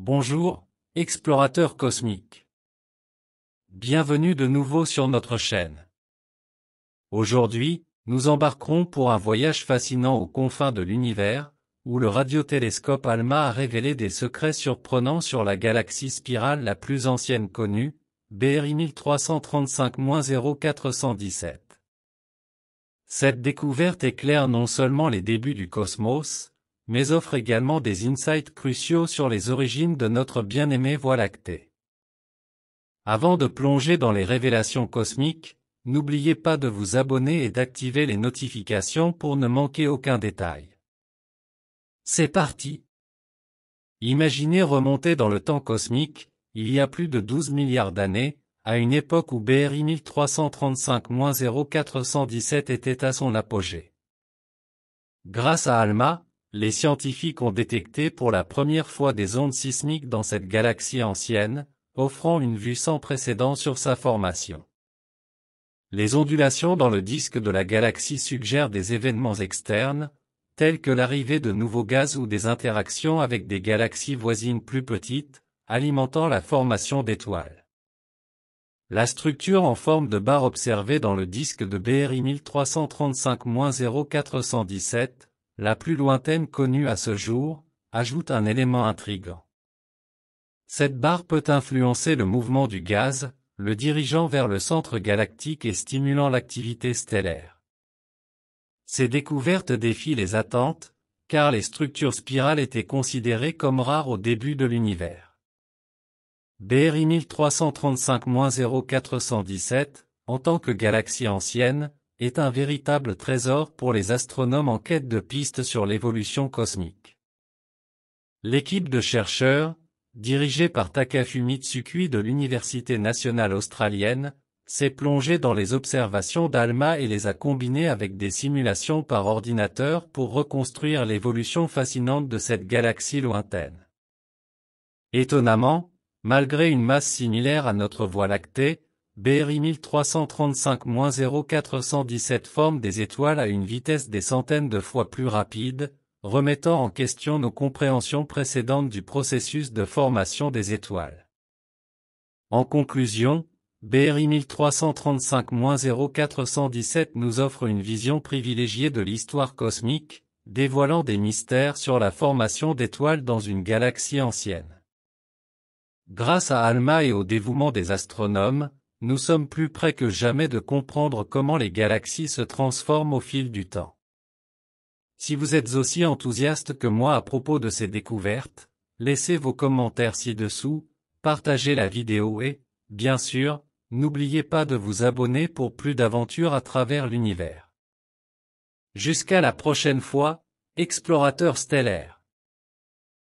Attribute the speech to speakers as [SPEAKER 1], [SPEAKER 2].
[SPEAKER 1] Bonjour, explorateurs cosmiques. Bienvenue de nouveau sur notre chaîne. Aujourd'hui, nous embarquerons pour un voyage fascinant aux confins de l'univers, où le radiotélescope ALMA a révélé des secrets surprenants sur la galaxie spirale la plus ancienne connue, BRI 1335-0417. Cette découverte éclaire non seulement les débuts du cosmos, mais offre également des insights cruciaux sur les origines de notre bien-aimée Voie lactée. Avant de plonger dans les révélations cosmiques, n'oubliez pas de vous abonner et d'activer les notifications pour ne manquer aucun détail. C'est parti Imaginez remonter dans le temps cosmique, il y a plus de 12 milliards d'années, à une époque où BRI 1335-0417 était à son apogée. Grâce à ALMA, les scientifiques ont détecté pour la première fois des ondes sismiques dans cette galaxie ancienne, offrant une vue sans précédent sur sa formation. Les ondulations dans le disque de la galaxie suggèrent des événements externes, tels que l'arrivée de nouveaux gaz ou des interactions avec des galaxies voisines plus petites, alimentant la formation d'étoiles. La structure en forme de barre observée dans le disque de BRI 1335-0417, la plus lointaine connue à ce jour, ajoute un élément intrigant. Cette barre peut influencer le mouvement du gaz, le dirigeant vers le centre galactique et stimulant l'activité stellaire. Ces découvertes défient les attentes, car les structures spirales étaient considérées comme rares au début de l'univers. BRI 1335-0417, en tant que galaxie ancienne, est un véritable trésor pour les astronomes en quête de pistes sur l'évolution cosmique. L'équipe de chercheurs, dirigée par Takafumi Tsukui de l'Université nationale australienne, s'est plongée dans les observations d'ALMA et les a combinées avec des simulations par ordinateur pour reconstruire l'évolution fascinante de cette galaxie lointaine. Étonnamment, malgré une masse similaire à notre Voie lactée, BRI 1335-0417 forme des étoiles à une vitesse des centaines de fois plus rapide, remettant en question nos compréhensions précédentes du processus de formation des étoiles. En conclusion, BRI 1335-0417 nous offre une vision privilégiée de l'histoire cosmique, dévoilant des mystères sur la formation d'étoiles dans une galaxie ancienne. Grâce à Alma et au dévouement des astronomes, nous sommes plus près que jamais de comprendre comment les galaxies se transforment au fil du temps. Si vous êtes aussi enthousiaste que moi à propos de ces découvertes, laissez vos commentaires ci-dessous, partagez la vidéo et, bien sûr, n'oubliez pas de vous abonner pour plus d'aventures à travers l'univers. Jusqu'à la prochaine fois, explorateurs stellaire.